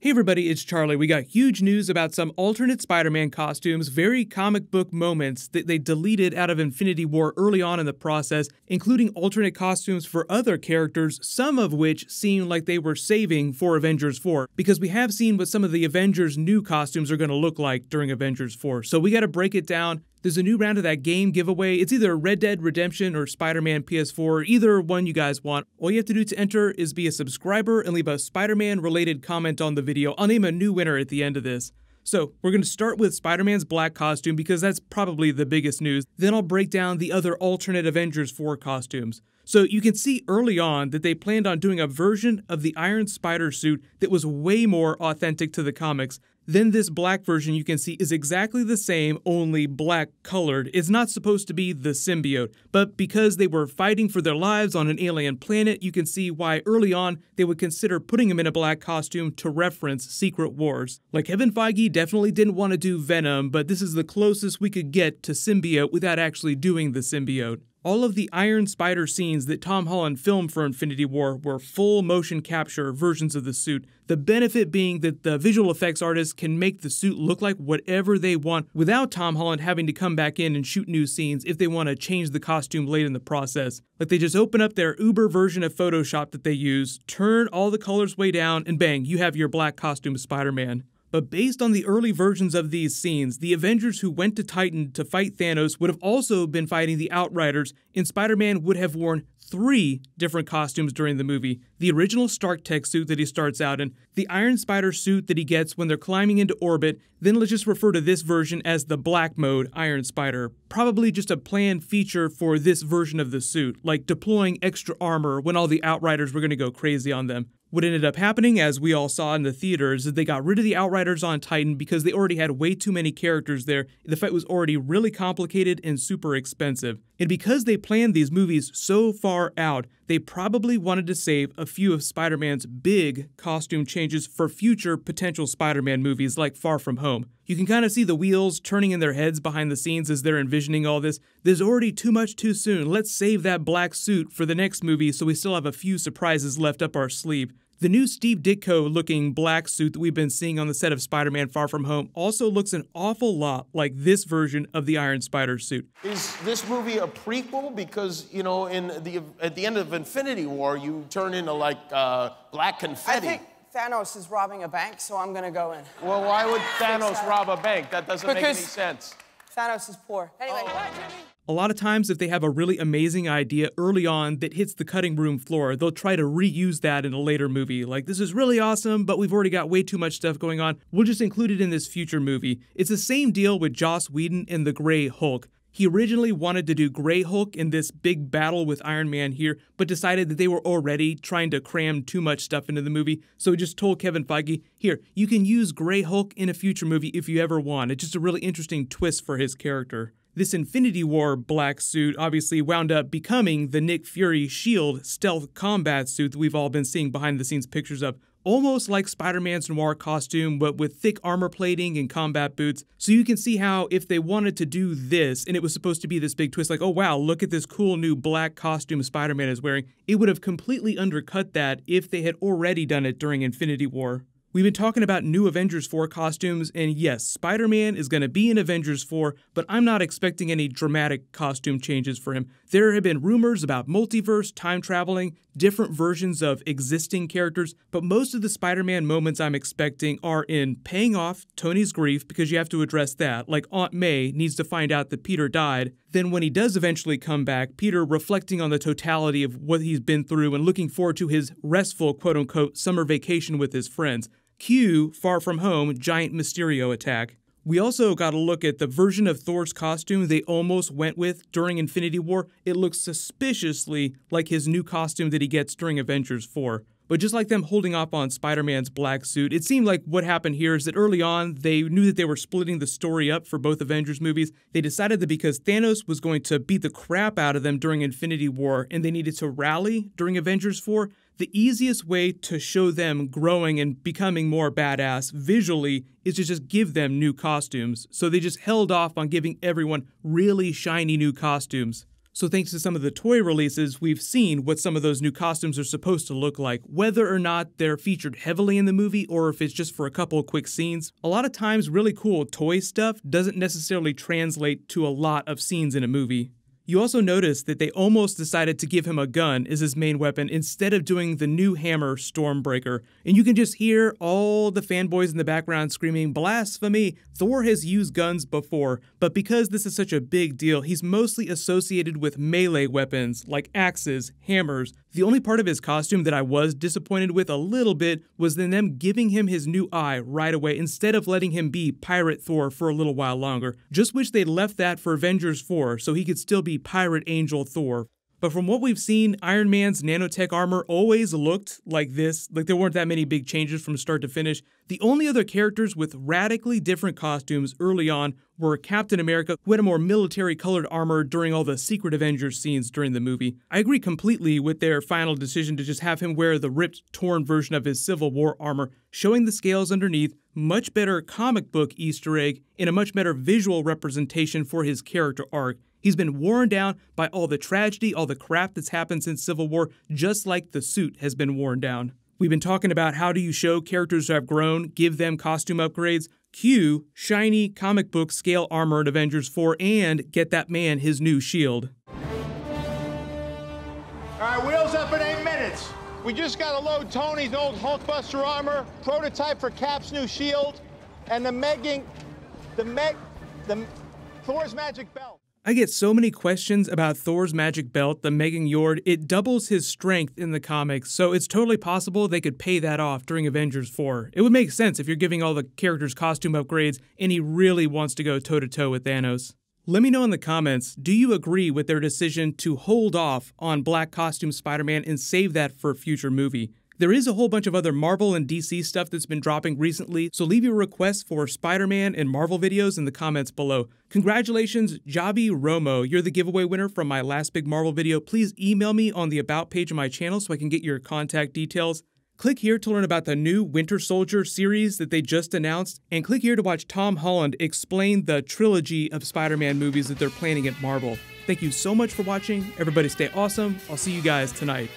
Hey everybody, it's Charlie. We got huge news about some alternate Spider-Man costumes, very comic book moments that they deleted out of Infinity War early on in the process, including alternate costumes for other characters, some of which seem like they were saving for Avengers 4, because we have seen what some of the Avengers' new costumes are going to look like during Avengers 4. So we got to break it down there's a new round of that game giveaway. It's either Red Dead Redemption or Spider Man PS4, either one you guys want. All you have to do to enter is be a subscriber and leave a Spider Man related comment on the video. I'll name a new winner at the end of this. So, we're going to start with Spider Man's black costume because that's probably the biggest news. Then I'll break down the other alternate Avengers 4 costumes. So, you can see early on that they planned on doing a version of the Iron Spider suit that was way more authentic to the comics. Then this black version you can see is exactly the same, only black colored. It's not supposed to be the symbiote, but because they were fighting for their lives on an alien planet, you can see why early on they would consider putting him in a black costume to reference Secret Wars. Like Kevin Feige definitely didn't want to do Venom, but this is the closest we could get to symbiote without actually doing the symbiote. All of the Iron Spider scenes that Tom Holland filmed for Infinity War were full motion capture versions of the suit, the benefit being that the visual effects artists can make the suit look like whatever they want without Tom Holland having to come back in and shoot new scenes if they want to change the costume late in the process. Like they just open up their Uber version of Photoshop that they use, turn all the colors way down, and bang, you have your black costume Spider Man. But based on the early versions of these scenes, the Avengers who went to Titan to fight Thanos would have also been fighting the Outriders, and Spider Man would have worn three different costumes during the movie the original Stark Tech suit that he starts out in, the Iron Spider suit that he gets when they're climbing into orbit, then let's just refer to this version as the Black Mode Iron Spider, probably just a planned feature for this version of the suit, like deploying extra armor when all the Outriders were going to go crazy on them. What ended up happening, as we all saw in the theaters, is they got rid of the Outriders on Titan because they already had way too many characters there. The fight was already really complicated and super expensive. And because they planned these movies so far out, they probably wanted to save a few of Spider Man's big costume changes for future potential Spider Man movies like Far From Home. You can kind of see the wheels turning in their heads behind the scenes as they're envisioning all this. There's already too much too soon. Let's save that black suit for the next movie so we still have a few surprises left up our sleeve. The new Steve Ditko looking black suit that we've been seeing on the set of Spider Man Far From Home also looks an awful lot like this version of the Iron Spider suit. Is this movie a prequel? Because, you know, in the, at the end of Infinity War, you turn into like uh, black confetti. I think Thanos is robbing a bank, so I'm gonna go in. Well, why would Thanos rob a bank? That doesn't because make any sense. Thanos is poor. Anyway, oh. Jimmy? A lot of times, if they have a really amazing idea early on that hits the cutting room floor, they'll try to reuse that in a later movie. Like, this is really awesome, but we've already got way too much stuff going on. We'll just include it in this future movie. It's the same deal with Joss Whedon and the Grey Hulk. He originally wanted to do Grey Hulk in this big battle with Iron Man here, but decided that they were already trying to cram too much stuff into the movie, so he just told Kevin Feige, here, you can use Grey Hulk in a future movie if you ever want. It's just a really interesting twist for his character. This Infinity War black suit obviously wound up becoming the Nick Fury shield stealth combat suit that we've all been seeing behind the scenes pictures of almost like Spider Man's noir costume, but with thick armor plating and combat boots. So you can see how, if they wanted to do this and it was supposed to be this big twist, like, oh wow, look at this cool new black costume Spider Man is wearing, it would have completely undercut that if they had already done it during Infinity War. We've been talking about new Avengers 4 costumes, and yes, Spider Man is going to be in Avengers 4, but I'm not expecting any dramatic costume changes for him. There have been rumors about multiverse, time traveling, different versions of existing characters, but most of the Spider Man moments I'm expecting are in paying off Tony's grief because you have to address that, like Aunt May needs to find out that Peter died. Then, when he does eventually come back, Peter reflecting on the totality of what he's been through and looking forward to his restful, quote unquote, summer vacation with his friends. Q, Far From Home, giant Mysterio attack. We also got a look at the version of Thor's costume they almost went with during Infinity War. It looks suspiciously like his new costume that he gets during Avengers 4. But just like them holding off on Spider Man's black suit, it seemed like what happened here is that early on, they knew that they were splitting the story up for both Avengers movies. They decided that because Thanos was going to beat the crap out of them during Infinity War and they needed to rally during Avengers 4, the easiest way to show them growing and becoming more badass visually is to just give them new costumes. So they just held off on giving everyone really shiny new costumes. So, thanks to some of the toy releases, we've seen what some of those new costumes are supposed to look like, whether or not they're featured heavily in the movie or if it's just for a couple quick scenes. A lot of times, really cool toy stuff doesn't necessarily translate to a lot of scenes in a movie. You also notice that they almost decided to give him a gun as his main weapon instead of doing the new hammer Stormbreaker. And you can just hear all the fanboys in the background screaming, Blasphemy! Thor has used guns before, but because this is such a big deal, he's mostly associated with melee weapons like axes, hammers. The only part of his costume that I was disappointed with a little bit was in them giving him his new eye right away instead of letting him be Pirate Thor for a little while longer. Just wish they'd left that for Avengers 4 so he could still be pirate angel Thor. But from what we've seen, Iron Man's nanotech armor always looked like this, like there weren't that many big changes from start to finish. The only other characters with radically different costumes early on were Captain America, who had a more military colored armor during all the Secret Avengers scenes during the movie. I agree completely with their final decision to just have him wear the ripped, torn version of his Civil War armor, showing the scales underneath, much better comic book Easter egg, and a much better visual representation for his character arc. He's been worn down by all the tragedy, all the crap that's happened since Civil War, just like the suit has been worn down. We've been talking about how do you show characters who have grown, give them costume upgrades, cue shiny comic book scale armor in Avengers 4, and get that man his new shield. All right, wheels up in eight minutes. We just got to load Tony's old Hulkbuster armor, prototype for Cap's new shield, and the megging, the meg, the Thor's magic belt. I get so many questions about Thor's magic belt, the Megan Yord. It doubles his strength in the comics, so it's totally possible they could pay that off during Avengers 4. It would make sense if you're giving all the characters costume upgrades and he really wants to go toe to toe with Thanos. Let me know in the comments, do you agree with their decision to hold off on Black Costume Spider-Man and save that for a future movie? There is a whole bunch of other Marvel and DC stuff that's been dropping recently, so leave your requests for Spider-Man and Marvel videos in the comments below. Congratulations, Javi Romo. You're the giveaway winner from my last big Marvel video. Please email me on the About page of my channel so I can get your contact details. Click here to learn about the new Winter Soldier series that they just announced, and click here to watch Tom Holland explain the trilogy of Spider-Man movies that they're planning at Marvel. Thank you so much for watching. Everybody stay awesome. I'll see you guys tonight.